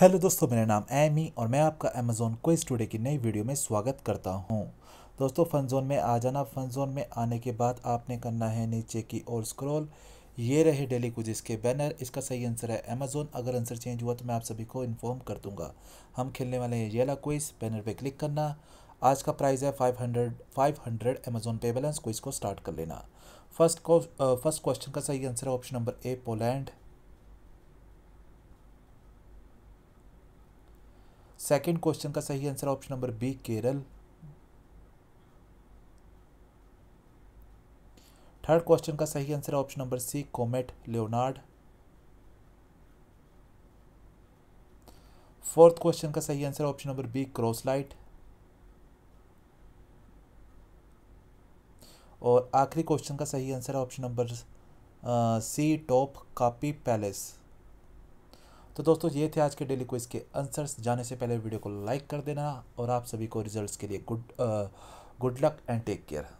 hello दोस्तों मेरा नाम एमी और मैं आपका अमेजोन को स्टूडे की नई वीडियो में स्वागत करता हूं दोस्तों फन जोन में आ जाना फन जोन में आने के बाद आपने करना है नीचे की ओर स्क्रॉल ये रहे डेली कुछ के बैनर इसका सही आंसर है अमेजोन अगर आंसर चेंज हुआ तो मैं आप सभी को इन्फॉर्म कर दूंगा हम खेलने वाले हैं येला क्विज बैनर पर क्लिक करना आज का प्राइज़ है five hundred five hundred Amazon pay balance quiz को स्टार्ट कर लेना फर्स्ट फर्स्ट क्वेश्चन का सही आंसर है option number A Poland second question का सही answer option number B Kerala third question का सही answer option number C comet Leonard fourth question का सही answer option number B crosslight और आखिरी क्वेश्चन का सही answer option number C Topkapi palace तो दोस्तों ये थे आज के डेली क्विज के आंसर्स जाने से पहले वीडियो को लाइक कर देना और आप सभी को रिजल्ट्स के लिए good good luck and take care